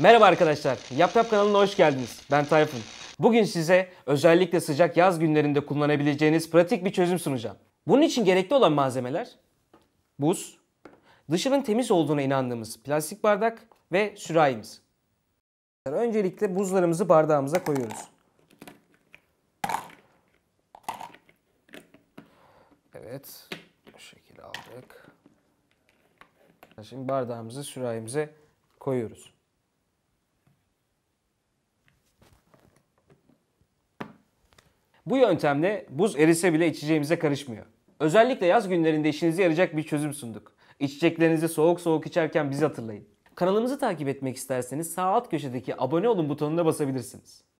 Merhaba arkadaşlar, Yap Yap kanalına hoş geldiniz. Ben Tayfun. Bugün size özellikle sıcak yaz günlerinde kullanabileceğiniz pratik bir çözüm sunacağım. Bunun için gerekli olan malzemeler buz, dışının temiz olduğuna inandığımız plastik bardak ve sürahimiz. Öncelikle buzlarımızı bardağımıza koyuyoruz. Evet, bu şekilde aldık. Şimdi bardağımızı sürahimize koyuyoruz. Bu yöntemle buz erise bile içeceğimize karışmıyor. Özellikle yaz günlerinde işinize yarayacak bir çözüm sunduk. İçeceklerinizi soğuk soğuk içerken bizi hatırlayın. Kanalımızı takip etmek isterseniz sağ alt köşedeki abone olun butonuna basabilirsiniz.